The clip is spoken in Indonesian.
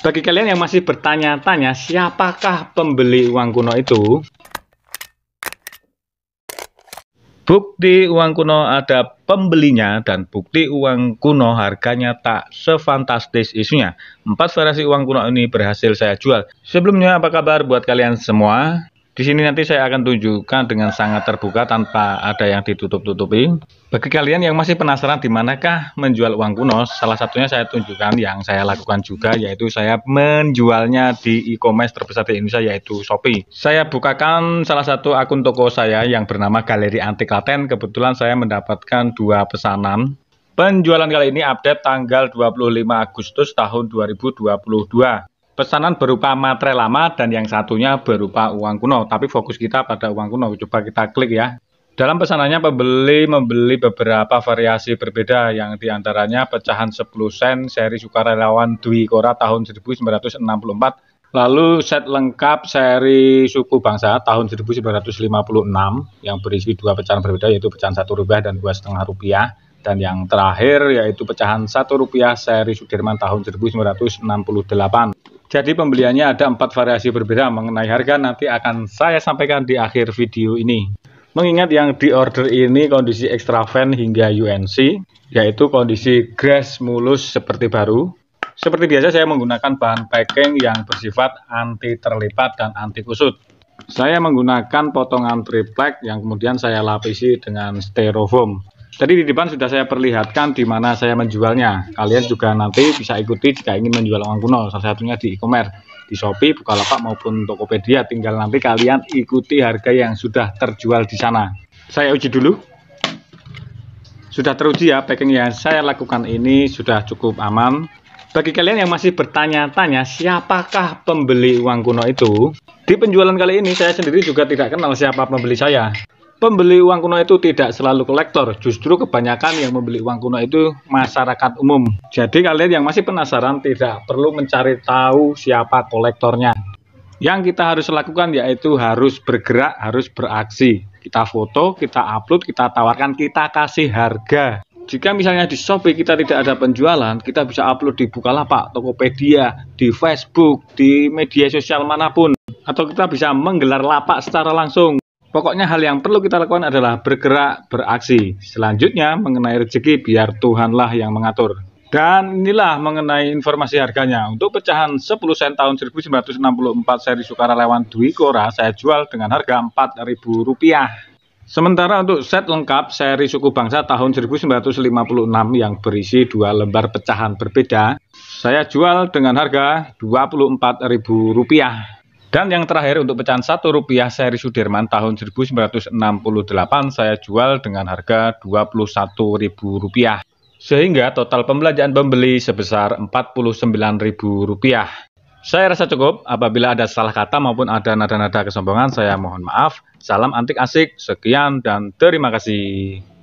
Bagi kalian yang masih bertanya-tanya siapakah pembeli uang kuno itu? Bukti uang kuno ada pembelinya dan bukti uang kuno harganya tak sefantastis isunya. Empat variasi uang kuno ini berhasil saya jual. Sebelumnya apa kabar buat kalian semua? Di sini nanti saya akan tunjukkan dengan sangat terbuka tanpa ada yang ditutup-tutupi. Bagi kalian yang masih penasaran di manakah menjual uang kuno, salah satunya saya tunjukkan yang saya lakukan juga yaitu saya menjualnya di e-commerce terbesar di Indonesia yaitu Shopee. Saya bukakan salah satu akun toko saya yang bernama Galeri Antik Klaten. Kebetulan saya mendapatkan dua pesanan Penjualan kali ini update tanggal 25 Agustus tahun 2022. Pesanan berupa materai lama dan yang satunya berupa uang kuno. Tapi fokus kita pada uang kuno. Coba kita klik ya. Dalam pesanannya pembeli membeli beberapa variasi berbeda yang diantaranya pecahan 10 sen seri sukarelawan Dwi Kora tahun 1964 Lalu set lengkap seri suku bangsa tahun 1956 yang berisi dua pecahan berbeda yaitu pecahan satu rupiah dan dua setengah rupiah dan yang terakhir yaitu pecahan satu rupiah seri Sudirman tahun 1968. Jadi pembeliannya ada empat variasi berbeda mengenai harga nanti akan saya sampaikan di akhir video ini. Mengingat yang di order ini kondisi extra fan hingga UNC, yaitu kondisi grass mulus seperti baru. Seperti biasa saya menggunakan bahan packing yang bersifat anti terlipat dan anti kusut. Saya menggunakan potongan triplek yang kemudian saya lapisi dengan styrofoam. Tadi di depan sudah saya perlihatkan di mana saya menjualnya. Kalian juga nanti bisa ikuti jika ingin menjual uang kuno, salah satunya di e-commerce, di Shopee, Bukalapak maupun Tokopedia. Tinggal nanti kalian ikuti harga yang sudah terjual di sana. Saya uji dulu. Sudah teruji ya packing yang saya lakukan ini sudah cukup aman. Bagi kalian yang masih bertanya-tanya siapakah pembeli uang kuno itu, di penjualan kali ini saya sendiri juga tidak kenal siapa pembeli saya. Pembeli uang kuno itu tidak selalu kolektor, justru kebanyakan yang membeli uang kuno itu masyarakat umum. Jadi kalian yang masih penasaran tidak perlu mencari tahu siapa kolektornya. Yang kita harus lakukan yaitu harus bergerak, harus beraksi. Kita foto, kita upload, kita tawarkan, kita kasih harga. Jika misalnya di Shopee kita tidak ada penjualan, kita bisa upload di Bukalapak, Tokopedia, di Facebook, di media sosial manapun. Atau kita bisa menggelar lapak secara langsung. Pokoknya hal yang perlu kita lakukan adalah bergerak, beraksi. Selanjutnya mengenai rezeki biar Tuhanlah yang mengatur. Dan inilah mengenai informasi harganya. Untuk pecahan 10 sen tahun 1964 seri Sukarelawan Dwi Kora saya jual dengan harga Rp4.000. Sementara untuk set lengkap seri suku bangsa tahun 1956 yang berisi dua lembar pecahan berbeda, saya jual dengan harga Rp24.000. Dan yang terakhir untuk pecahan satu rupiah seri Sudirman tahun 1968 saya jual dengan harga Rp21.000 sehingga total pembelanjaan pembeli sebesar Rp49.000. Saya rasa cukup, apabila ada salah kata maupun ada nada-nada kesombongan saya mohon maaf. Salam antik asik, sekian dan terima kasih.